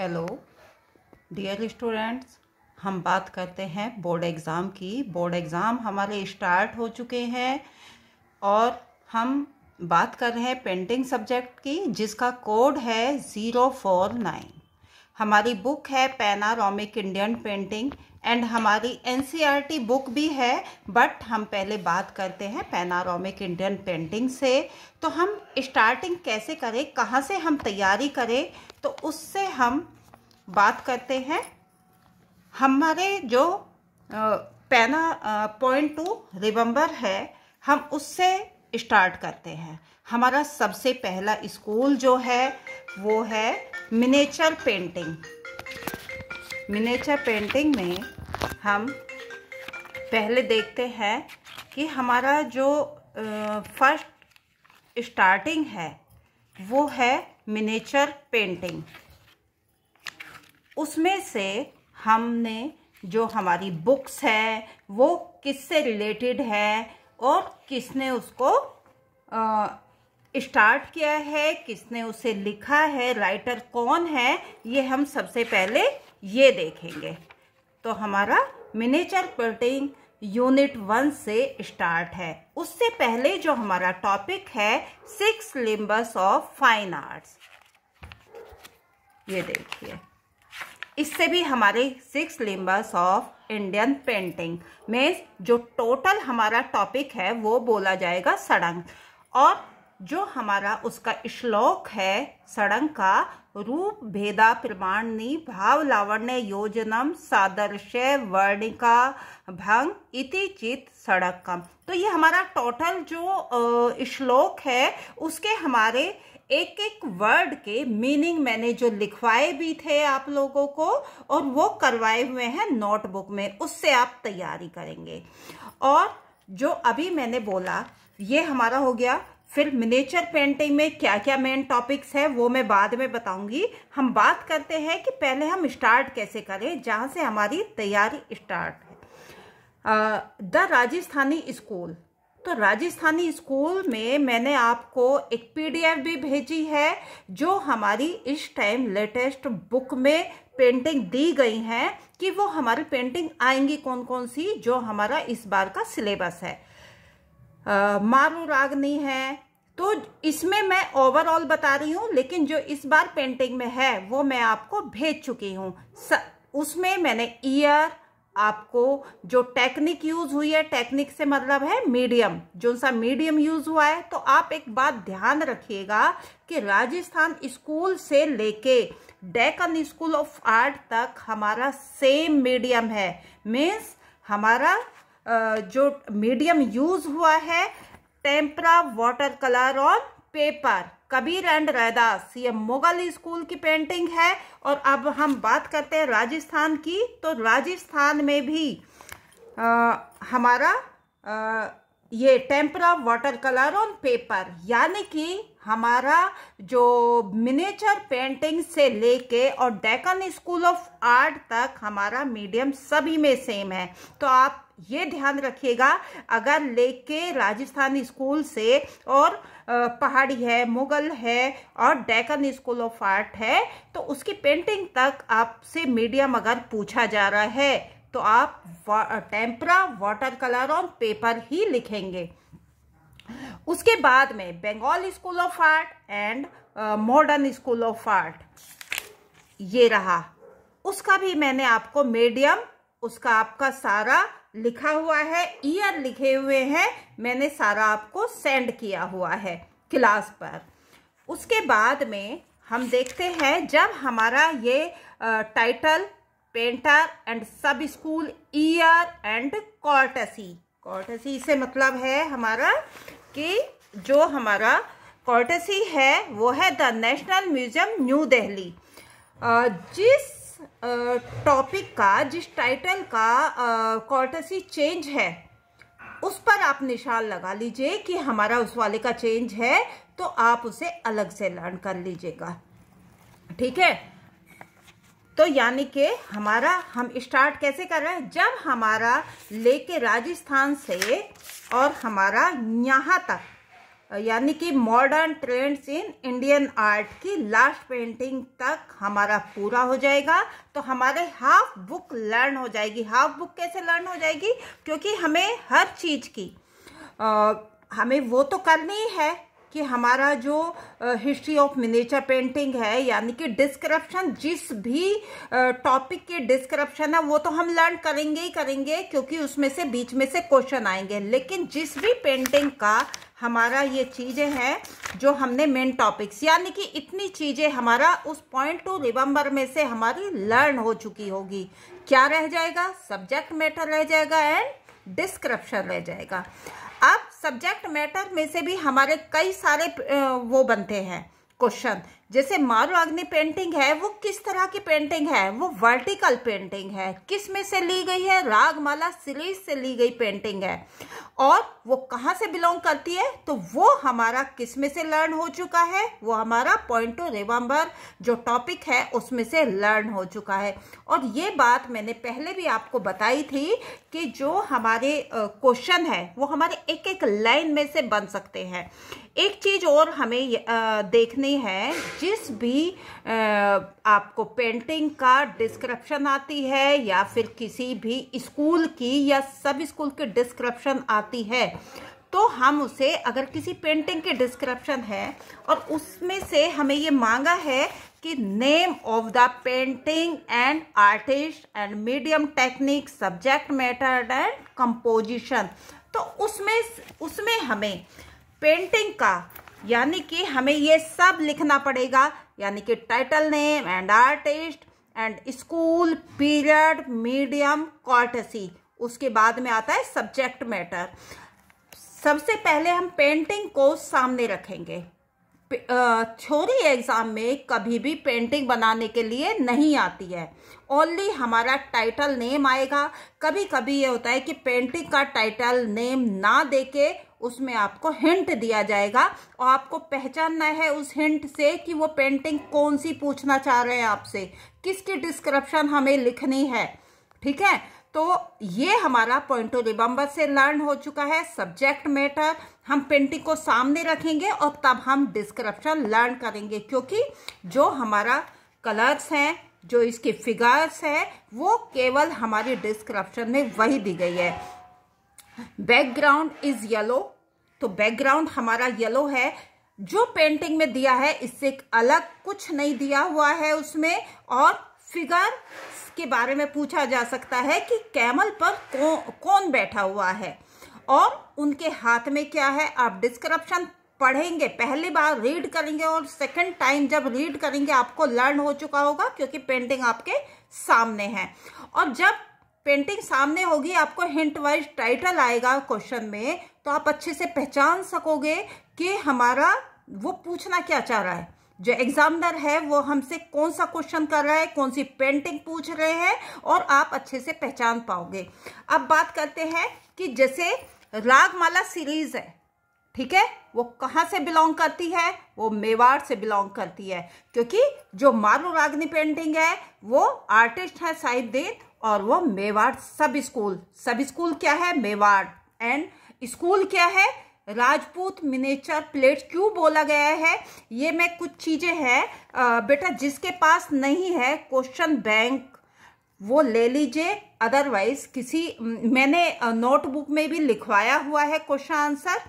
hello dear students हम बात करते हैं बोर्ड एग्ज़ाम की बोर्ड एग्ज़ाम हमारे स्टार्ट हो चुके हैं और हम बात कर रहे हैं पेंटिंग सब्जेक्ट की जिसका कोड है ज़ीरो फोर नाइन हमारी बुक है पैनारोमिक इंडियन पेंटिंग एंड हमारी एन बुक e भी है बट हम पहले बात करते हैं पैनारोमिक इंडियन पेंटिंग से तो हम स्टार्टिंग कैसे करें कहाँ से हम तैयारी करें तो उससे हम बात करते हैं हमारे जो पैना पॉइंट टू रिबम्बर है हम उससे स्टार्ट करते हैं हमारा सबसे पहला स्कूल जो है वो है मिनेचर पेंटिंग मिनेचर पेंटिंग में हम पहले देखते हैं कि हमारा जो फर्स्ट स्टार्टिंग है वो है मिनेचर पेंटिंग उसमें से हमने जो हमारी बुक्स है वो किससे रिलेटेड है और किसने उसको स्टार्ट किया है किसने उसे लिखा है राइटर कौन है ये हम सबसे पहले ये देखेंगे तो हमारा मिनेचर पेंटिंग यूनिट वन से स्टार्ट है उससे पहले जो हमारा टॉपिक है six limbs of fine arts ये देखिए इससे भी हमारे six limbs of Indian painting में जो टोटल हमारा टॉपिक है वो बोला जाएगा सड़ंग और जो हमारा उसका श्लोक है सड़ंग का रूप भेदा प्रमाणनी भाव लावण्य योजनम सादर्श वर्णिका भंग इति चित सड़कम तो ये हमारा टोटल जो श्लोक है उसके हमारे एक एक वर्ड के मीनिंग मैंने जो लिखवाए भी थे आप लोगों को और वो करवाए हुए हैं नोटबुक में उससे आप तैयारी करेंगे और जो अभी मैंने बोला ये हमारा हो गया फिर मिनेचर पेंटिंग में क्या क्या मेन टॉपिक्स है वो मैं बाद में बताऊंगी हम बात करते हैं कि पहले हम स्टार्ट कैसे करें जहाँ से हमारी तैयारी स्टार्ट है द राजस्थानी स्कूल तो राजस्थानी स्कूल में मैंने आपको एक पीडीएफ भी भेजी है जो हमारी इस टाइम लेटेस्ट बुक में पेंटिंग दी गई हैं कि वो हमारी पेंटिंग आएंगी कौन कौन सी जो हमारा इस बार का सिलेबस है मारू रागनी है तो इसमें मैं ओवरऑल बता रही हूँ लेकिन जो इस बार पेंटिंग में है वो मैं आपको भेज चुकी हूँ उसमें मैंने ईयर आपको जो टेक्निक यूज हुई है टेक्निक से मतलब है मीडियम जो सा मीडियम यूज हुआ है तो आप एक बात ध्यान रखिएगा कि राजस्थान स्कूल से लेके डेकन स्कूल ऑफ आर्ट तक हमारा सेम मीडियम है मीन्स हमारा जो मीडियम यूज हुआ है टेम्परा वाटर कलर और पेपर कबीर एंड रैदास ये मुगल स्कूल की पेंटिंग है और अब हम बात करते हैं राजस्थान की तो राजस्थान में भी आ, हमारा आ, ये tempera water colour on paper यानी कि हमारा जो मिनेचर पेंटिंग से लेके और डेकन स्कूल ऑफ आर्ट तक हमारा मीडियम सभी में सेम है तो आप ये ध्यान रखिएगा अगर लेके राजस्थानी स्कूल से और पहाड़ी है मुगल है और डेकन स्कूल ऑफ आर्ट है तो उसकी पेंटिंग तक आपसे मीडियम अगर पूछा जा रहा है तो आप tempera water colour on paper ही लिखेंगे उसके बाद में Bengal school of art and modern school of art ये रहा उसका भी मैंने आपको मीडियम उसका आपका सारा लिखा हुआ है ईयर लिखे हुए हैं मैंने सारा आपको सेंड किया हुआ है क्लास पर उसके बाद में हम देखते हैं जब हमारा ये टाइटल uh, पेंटर एंड सब school year and courtesy courtesy से मतलब है हमारा कि जो हमारा कॉर्टसी है वो है the national museum new Delhi जिस टॉपिक का जिस टाइटल का कॉर्टसी चेंज है उस पर आप निशान लगा लीजिए कि हमारा उस वाले का चेंज है तो आप उसे अलग से लर्न कर लीजिएगा ठीक है तो यानी कि हमारा हम स्टार्ट कैसे कर रहे हैं जब हमारा लेके राजस्थान से और हमारा यहाँ तक यानी कि modern trends in Indian art की लास्ट पेंटिंग तक हमारा पूरा हो जाएगा तो हमारे हाफ बुक लर्न हो जाएगी हाफ बुक कैसे लर्न हो जाएगी क्योंकि हमें हर चीज़ की आ, हमें वो तो करनी ही है कि हमारा जो हिस्ट्री ऑफ मिनेचर पेंटिंग है यानी कि डिस्क्रप्शन जिस भी टॉपिक के डिस्क्रप्शन है वो तो हम लर्न करेंगे ही करेंगे क्योंकि उसमें से बीच में से क्वेश्चन आएंगे लेकिन जिस भी पेंटिंग का हमारा ये चीज़ें हैं जो हमने मेन टॉपिक्स यानी कि इतनी चीज़ें हमारा उस पॉइंट टू रिवम्बर में से हमारी लर्न हो चुकी होगी क्या रह जाएगा सब्जेक्ट मैटर रह जाएगा एंड डिस्क्रप्शन रह जाएगा अब सब्जेक्ट मैटर में से भी हमारे कई सारे वो बनते हैं क्वेश्चन जैसे मारो अग्नि पेंटिंग है वो किस तरह की पेंटिंग है वो वर्टिकल पेंटिंग है किस में से ली गई है रागमाला सीरीज से ली गई पेंटिंग है और वो कहाँ से बिलोंग करती है तो वो हमारा किस में से लर्न हो चुका है वो हमारा पॉइंट टू रिवम्बर जो टॉपिक है उसमें से लर्न हो चुका है और ये बात मैंने पहले भी आपको बताई थी कि जो हमारे क्वेश्चन है वो हमारे एक एक लाइन में से बन सकते हैं एक चीज़ और हमें देखनी है जिस भी आपको पेंटिंग का डिस्क्रिप्शन आती है या फिर किसी भी स्कूल की या सब स्कूल की डिस्क्रिप्शन आती है तो हम उसे अगर किसी पेंटिंग के डिस्क्रिप्शन है और उसमें से हमें ये मांगा है कि name of the painting and artist and medium technique subject matter and composition तो उसमें उसमें हमें पेंटिंग का यानी कि हमें ये सब लिखना पड़ेगा यानी कि title name and artist and school period medium courtesy उसके बाद में आता है सब्जेक्ट मैटर सबसे पहले हम पेंटिंग को सामने रखेंगे छोरी एग्ज़ाम में कभी भी पेंटिंग बनाने के लिए नहीं आती है ओनली हमारा टाइटल नेम आएगा कभी कभी ये होता है कि पेंटिंग का टाइटल नेम ना दे के उसमें आपको हिंट दिया जाएगा और आपको पहचानना है उस हिंट से कि वो पेंटिंग कौन सी पूछना चाह रहे हैं आपसे किसकी डिस्क्रिप्शन हमें लिखनी है ठीक है तो ये हमारा पॉइंट ऑफ रिबम्बर से लर्न हो चुका है सब्जेक्ट मैटर हम पेंटिंग को सामने रखेंगे और तब हम डिस्क्रिप्शन लर्न करेंगे क्योंकि जो हमारा कलर्स हैं जो इसके फिगर्स है वो केवल हमारी डिस्क्रिप्शन में वही दी गई है बैकग्राउंड इज येलो तो बैकग्राउंड हमारा येलो है जो पेंटिंग में दिया है इससे अलग कुछ नहीं दिया हुआ है उसमें और फिगर के बारे में पूछा जा सकता है कि कैमल पर कौ, कौन बैठा हुआ है और उनके हाथ में क्या है आप डिस्क्रिप्शन पढ़ेंगे पहली बार रीड करेंगे और सेकंड टाइम जब रीड करेंगे आपको लर्न हो चुका होगा क्योंकि पेंटिंग आपके सामने है और जब पेंटिंग सामने होगी आपको हिंट वाइज टाइटल आएगा क्वेश्चन में तो आप अच्छे से पहचान सकोगे कि हमारा वो पूछना क्या चाह रहा है जो एग्जामिनर है वो हमसे कौन सा क्वेश्चन कर रहा है कौन सी पेंटिंग पूछ रहे हैं और आप अच्छे से पहचान पाओगे अब बात करते हैं कि जैसे रागमाला सीरीज है ठीक है वो कहाँ से बिलोंग करती है वो मेवाड़ से बिलोंग करती है क्योंकि जो मारू रागनी पेंटिंग है वो आर्टिस्ट है साहिब देव और वो मेवाड़ सब स्कूल सब स्कूल क्या है मेवाड़ एंड स्कूल क्या है राजपूत मिनेचर प्लेट क्यों बोला गया है ये मैं कुछ चीज़ें हैं बेटा जिसके पास नहीं है क्वेश्चन बैंक वो ले लीजिए अदरवाइज किसी मैंने नोटबुक में भी लिखवाया हुआ है क्वेश्चन आंसर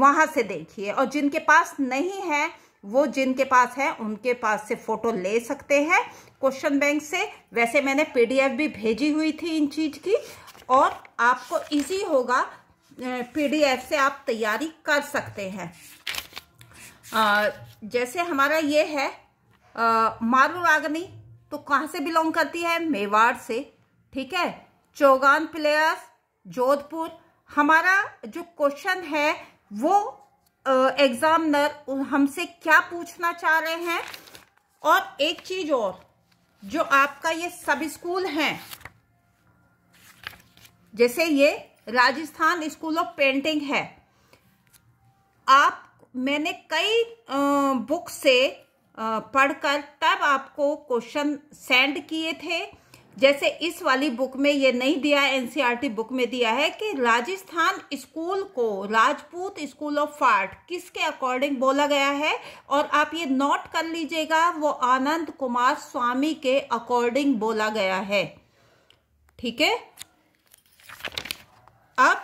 वहाँ से देखिए और जिनके पास नहीं है वो जिनके पास है उनके पास से फोटो ले सकते हैं क्वेश्चन बैंक से वैसे मैंने पीडीएफ भी भेजी हुई थी इन चीज़ की और आपको इजी होगा पीडीएफ से आप तैयारी कर सकते हैं जैसे हमारा ये है मारू रागनी तो कहाँ से बिलोंग करती है मेवाड़ से ठीक है चौगान प्लेयर्स जोधपुर हमारा जो क्वेश्चन है वो एग्जामिनर हमसे क्या पूछना चाह रहे हैं और एक चीज और जो आपका ये सब स्कूल हैं जैसे ये राजस्थान स्कूल ऑफ पेंटिंग है आप मैंने कई बुक से पढ़कर तब आपको क्वेश्चन सेंड किए थे जैसे इस वाली बुक में ये नहीं दिया है एनसीईआरटी e बुक में दिया है कि राजस्थान स्कूल को राजपूत स्कूल ऑफ आर्ट किसके अकॉर्डिंग बोला गया है और आप ये नोट कर लीजिएगा वो आनंद कुमार स्वामी के अकॉर्डिंग बोला गया है ठीक है अब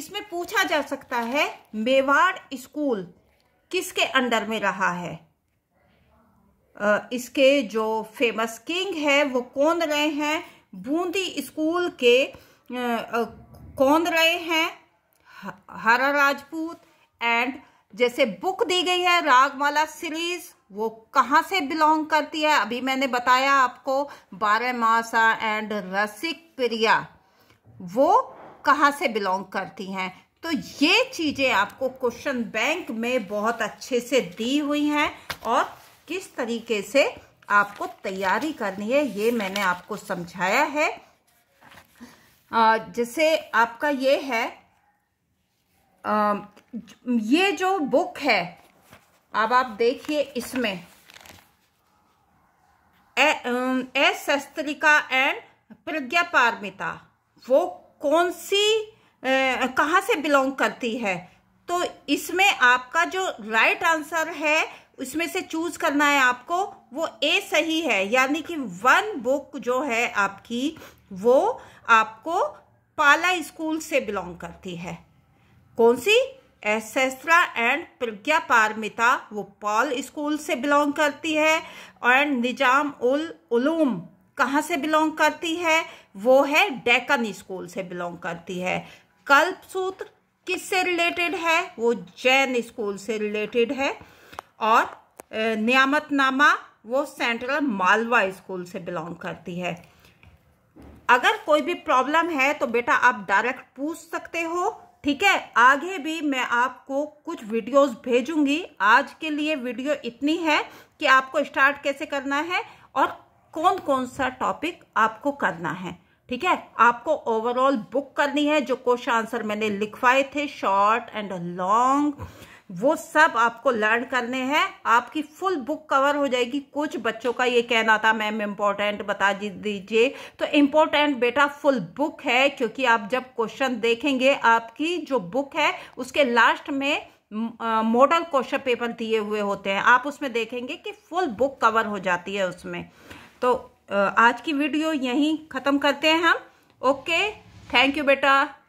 इसमें पूछा जा सकता है मेवाड़ स्कूल किसके अंडर में रहा है इसके जो फेमस किंग है वो कौन रहे हैं बूंदी स्कूल के कौन रहे हैं हरा राजपूत एंड जैसे बुक दी गई है रागमाला सीरीज वो कहाँ से बिलोंग करती है अभी मैंने बताया आपको बारह मासा एंड रसिक प्रिया वो कहाँ से बिलोंग करती हैं तो ये चीज़ें आपको क्वेश्चन बैंक में बहुत अच्छे से दी हुई हैं और किस तरीके से आपको तैयारी करनी है ये मैंने आपको समझाया है जैसे आपका ये है ये जो बुक है अब आप देखिए इसमें एस शस्त्रिका एंड प्रज्ञा पारमिता वो कौन सी कहाँ से बिलोंग करती है तो इसमें आपका जो राइट आंसर है इसमें से चूज करना है आपको वो ए सही है यानी कि वन बुक जो है आपकी वो आपको पाला स्कूल से बिलोंग करती है कौन सी एसेस्ट्रा एंड प्रज्ञा पारमिता वो पॉल स्कूल से बिलोंग करती है एंड निजाम उल उलूम कहाँ से बिलोंग करती है वो है डेकन स्कूल से बिलोंग करती है कल्प सूत्र किससे रिलेटेड है वो जैन स्कूल से रिलेटेड है और नियामतनामा वो सेंट्रल मालवा स्कूल से बिलोंग करती है अगर कोई भी प्रॉब्लम है तो बेटा आप डायरेक्ट पूछ सकते हो ठीक है आगे भी मैं आपको कुछ वीडियोस भेजूंगी आज के लिए वीडियो इतनी है कि आपको स्टार्ट कैसे करना है और कौन कौन सा टॉपिक आपको करना है ठीक है आपको ओवरऑल बुक करनी है जो क्वेश्चन आंसर मैंने लिखवाए थे शॉर्ट एंड लॉन्ग वो सब आपको लर्न करने हैं आपकी फुल बुक कवर हो जाएगी कुछ बच्चों का ये कहना था मैम इम्पोर्टेंट बता दीजिए तो इम्पोर्टेंट बेटा फुल बुक है क्योंकि आप जब क्वेश्चन देखेंगे आपकी जो बुक है उसके लास्ट में मॉडल क्वेश्चन पेपर दिए हुए होते हैं आप उसमें देखेंगे कि फुल बुक कवर हो जाती है उसमें तो आज की वीडियो यहीं ख़त्म करते हैं हम ओके थैंक यू बेटा